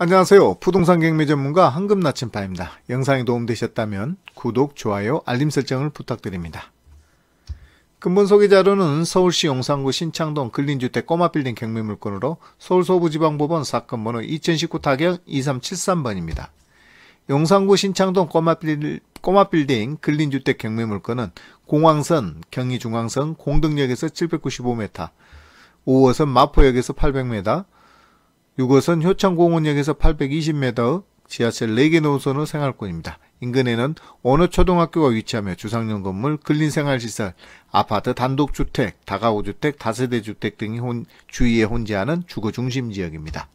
안녕하세요. 부동산 경매 전문가 황금나침파입니다. 영상이 도움되셨다면 구독, 좋아요, 알림 설정을 부탁드립니다. 근본 소개 자료는 서울시 용산구 신창동 근린주택 꼬마빌딩 경매 물건으로 서울서부지방법원 사건 번호 2019 타경 2373번입니다. 용산구 신창동 꼬마빌, 딩 근린주택 경매 물건은 공항선, 경의중앙선 공등역에서 795m, 5호선 마포역에서 800m, 이것은 효창공원역에서 820m, 지하철 4개 노선의 생활권입니다. 인근에는 어느 초등학교가 위치하며 주상용 건물, 근린생활시설, 아파트, 단독주택, 다가구주택, 다세대주택 등이 혼, 주위에 혼재하는 주거중심 지역입니다.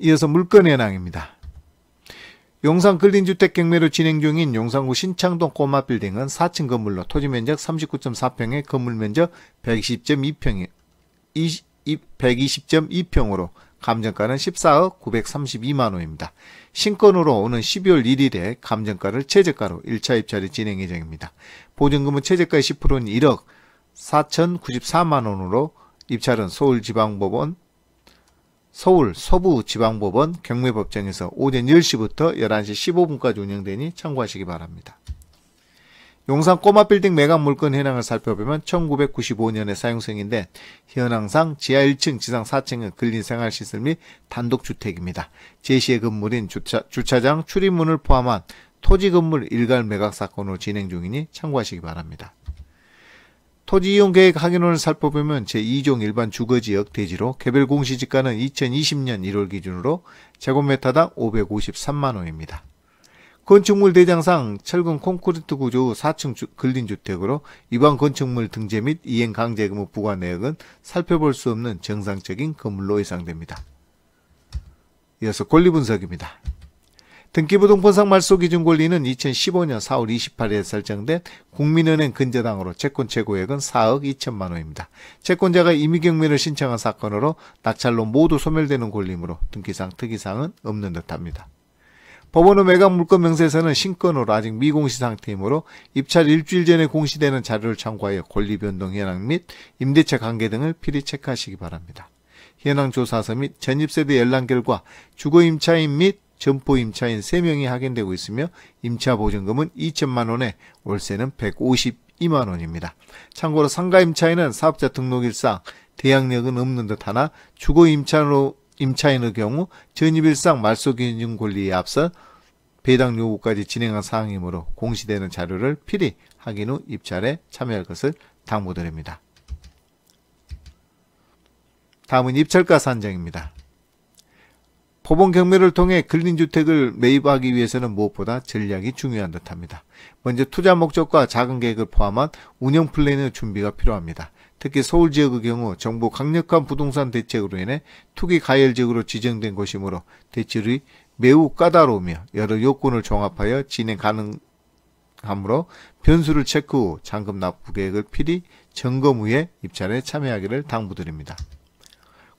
이어서 물건 현황입니다. 용산 근린주택 경매로 진행 중인 용산구 신창동 꼬마빌딩은 4층 건물로 토지 면적 39.4평에 건물 면적 120.2평에 120.2평으로 감정가는 14억 932만원입니다. 신건으로 오는 12월 1일에 감정가를 최저가로 1차 입찰이 진행 예정입니다. 보증금은 최저가의 10%인 1억 4,094만원으로 입찰은 서울지방법원 서울 서부지방법원 경매법정에서 오전 10시부터 11시 15분까지 운영되니 참고하시기 바랍니다. 용산 꼬마빌딩 매각 물건 현황을 살펴보면 1995년에 사용생인데 현황상 지하 1층, 지상 4층은 근린생활시설 및 단독주택입니다. 제시의 건물인 주차, 주차장 출입문을 포함한 토지 건물 일괄 매각 사건으로 진행 중이니 참고하시기 바랍니다. 토지 이용 계획 확인원을 살펴보면 제2종 일반 주거지역 대지로 개별 공시지가는 2020년 1월 기준으로 제곱미터당 553만원입니다. 건축물 대장상 철근 콘크리트 구조 4층 주, 근린주택으로 이번 건축물 등재 및 이행 강제 의 부과 내역은 살펴볼 수 없는 정상적인 건물로 예상됩니다. 이어서 권리 분석입니다. 등기부동산상 말소 기준 권리는 2015년 4월 28일에 설정된 국민은행 근저당으로 채권 최고액은 4억 2천만 원입니다. 채권자가 임의경매를 신청한 사건으로 낙찰로 모두 소멸되는 권리이므로 등기상 특이사항은 없는 듯합니다. 법원의 매각 물건 명세서는 신건으로 아직 미공시 상태이므로 입찰 일주일 전에 공시되는 자료를 참고하여 권리 변동 현황 및 임대차 관계 등을 필히 체크하시기 바랍니다. 현황 조사서 및 전입세대 열람 결과 주거 임차인 및 점포 임차인 3명이 확인되고 있으며 임차 보증금은 2천만 원에 월세는 152만 원입니다. 참고로 상가 임차인은 사업자 등록일상 대항력은 없는 듯 하나 주거 임차로 임차인의 경우 전입일상 말소기준 권리에 앞서 배당 요구까지 진행한 사항이므로 공시되는 자료를 필히 확인 후 입찰에 참여할 것을 당부드립니다. 다음은 입찰가 산정입니다. 포본 경매를 통해 근린주택을 매입하기 위해서는 무엇보다 전략이 중요한 듯합니다. 먼저 투자 목적과 자금 계획을 포함한 운영 플랜의 준비가 필요합니다. 특히 서울 지역의 경우 정부 강력한 부동산 대책으로 인해 투기 가열 지역으로 지정된 것이므로 대출이 매우 까다로우며 여러 요건을 종합하여 진행 가능하므로 변수를 체크 후 잔금 납부 계획을 필히 점검 후에 입찰에 참여하기를 당부드립니다.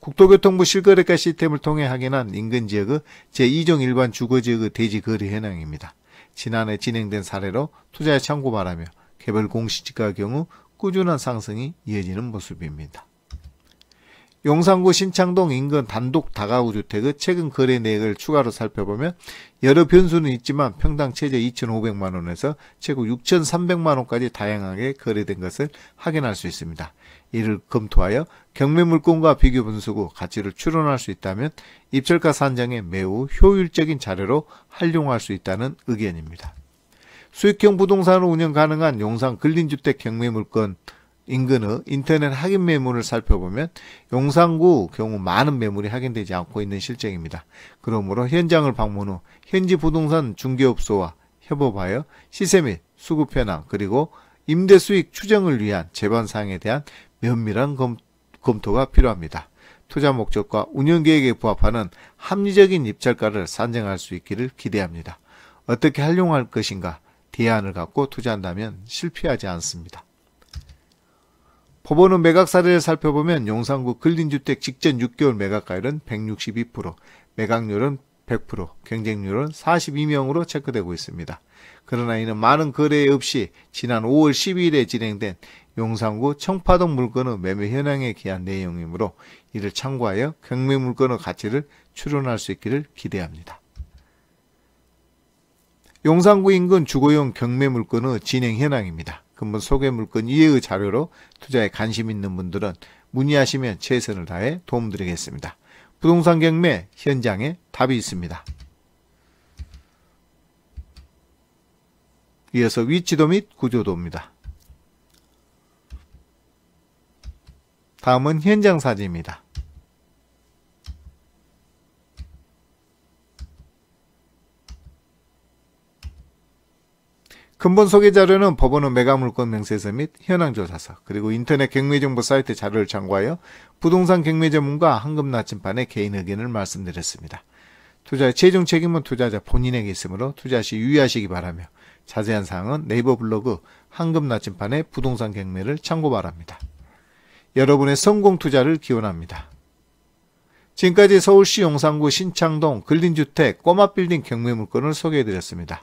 국토교통부 실거래가 시스템을 통해 확인한 인근 지역의 제2종 일반 주거지역의 대지 거래 현황입니다. 지난해 진행된 사례로 투자에 참고 바라며 개별 공시지가의 경우 꾸준한 상승이 이어지는 모습입니다. 용산구 신창동 인근 단독 다가구 주택의 최근 거래 내역을 추가로 살펴보면 여러 변수는 있지만 평당 최저 2,500만원에서 최고 6,300만원까지 다양하게 거래된 것을 확인할 수 있습니다. 이를 검토하여 경매물건과 비교 분수고 가치를 추론할 수 있다면 입찰가 산정에 매우 효율적인 자료로 활용할 수 있다는 의견입니다. 수익형 부동산을 운영 가능한 용산 근린주택 경매물건 인근의 인터넷 확인 매물을 살펴보면 용산구 경우 많은 매물이 확인되지 않고 있는 실정입니다. 그러므로 현장을 방문 후 현지 부동산 중개업소와 협업하여 시세 및 수급 현황 그리고 임대 수익 추정을 위한 재반 사항에 대한 면밀한 검, 검토가 필요합니다. 투자 목적과 운영 계획에 부합하는 합리적인 입찰가를 산정할 수 있기를 기대합니다. 어떻게 활용할 것인가? 대안을 갖고 투자한다면 실패하지 않습니다. 법원은 매각 사례를 살펴보면 용산구 근린주택 직전 6개월 매각가율은 162%, 매각률은 100%, 경쟁률은 42명으로 체크되고 있습니다. 그러나 이는 많은 거래 없이 지난 5월 12일에 진행된 용산구 청파동 물건의 매매 현황에 기한 내용이므로 이를 참고하여 경매 물건의 가치를 추론할 수 있기를 기대합니다. 용산구 인근 주거용 경매 물건의 진행 현황입니다. 근본 소개 물건 이외의 자료로 투자에 관심 있는 분들은 문의하시면 최선을 다해 도움드리겠습니다. 부동산 경매 현장에 답이 있습니다. 이어서 위치도 및 구조도입니다. 다음은 현장 사진입니다. 근본 소개 자료는 법원의 매각물권 명세서 및 현황조 사서 그리고 인터넷 경매정보 사이트 자료를 참고하여 부동산 경매 전문가 한금 나침반의 개인 의견을 말씀드렸습니다. 투자의 최종 책임은 투자자 본인에게 있으므로 투자 시 유의하시기 바라며 자세한 사항은 네이버 블로그 한금 나침판의 부동산 경매를 참고 바랍니다. 여러분의 성공 투자를 기원합니다. 지금까지 서울시 용산구 신창동 근린주택 꼬마빌딩 경매 물건을 소개해드렸습니다.